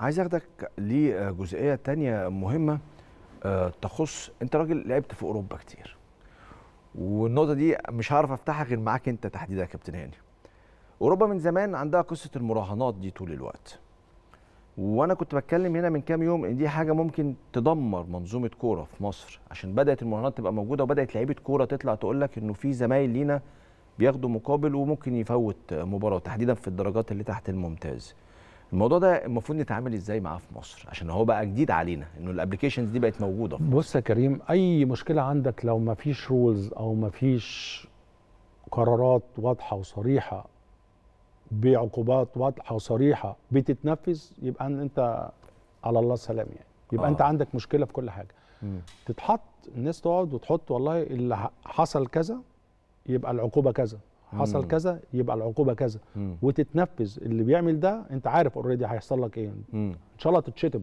عايز اخدك لجزئيه تانية مهمه آه، تخص انت راجل لعبت في اوروبا كتير والنقطه دي مش هعرف افتحها غير معاك انت تحديدا يا كابتن هاني اوروبا من زمان عندها قصه المراهنات دي طول الوقت وانا كنت بتكلم هنا من كام يوم ان دي حاجه ممكن تدمر منظومه كوره في مصر عشان بدات المراهنات تبقى موجوده وبدات لعيبه كوره تطلع تقول لك انه في زمايل لينا بياخدوا مقابل وممكن يفوت مباراه تحديدا في الدرجات اللي تحت الممتاز الموضوع ده المفروض نتعامل ازاي معاه في مصر عشان هو بقى جديد علينا انه الابلكيشنز دي بقت موجوده بص يا كريم اي مشكله عندك لو ما فيش رولز او ما فيش قرارات واضحه وصريحه بعقوبات واضحه وصريحه بتتنفذ يبقى انت على الله سلام يعني يبقى آه. انت عندك مشكله في كل حاجه مم. تتحط الناس تقعد وتحط والله اللي حصل كذا يبقى العقوبه كذا حصل مم. كذا يبقى العقوبه كذا مم. وتتنفذ اللي بيعمل ده انت عارف اوريدي هيحصل لك ايه مم. ان شاء الله تتشتم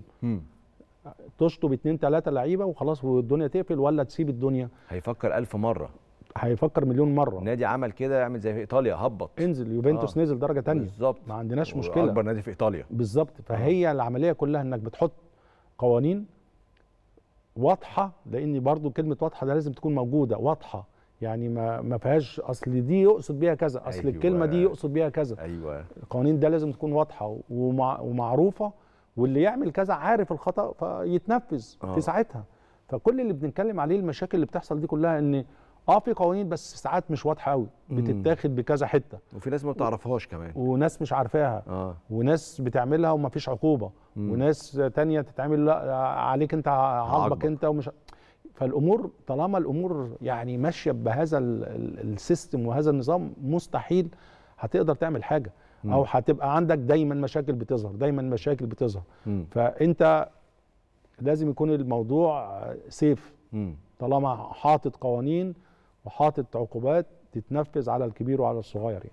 تشطب اتنين تلاته لعيبه وخلاص والدنيا تقفل ولا تسيب الدنيا هيفكر ألف مره هيفكر مليون مره نادي عمل كده يعمل زي في ايطاليا هبط انزل يوفنتوس آه. نزل درجه تانية بالظبط ما عندناش مشكله اكبر نادي في ايطاليا بالظبط آه. فهي آه. العمليه كلها انك بتحط قوانين واضحه لان برضو كلمه واضحه ده لازم تكون موجوده واضحه يعني ما ما فيهاش اصل دي يقصد بيها كذا اصل أيوة. الكلمه دي يقصد بيها كذا ايوه القوانين ده لازم تكون واضحه ومع ومعروفه واللي يعمل كذا عارف الخطا فيتنفذ أوه. في ساعتها فكل اللي بنتكلم عليه المشاكل اللي بتحصل دي كلها ان اه في قوانين بس ساعات مش واضحه قوي بتتاخد بكذا حته وفي ناس ما بتعرفهاش كمان وناس مش عارفاها آه. وناس بتعملها ومفيش عقوبه مم. وناس تانية تتعمل لا عليك انت عاقبك انت ومش فالامور طالما الامور يعني ماشيه بهذا السيستم وهذا النظام مستحيل هتقدر تعمل حاجه مم. او هتبقى عندك دايما مشاكل بتظهر دايما مشاكل بتظهر مم. فانت لازم يكون الموضوع سيف مم. طالما حاطط قوانين وحاطط عقوبات تتنفذ على الكبير وعلى الصغير يعني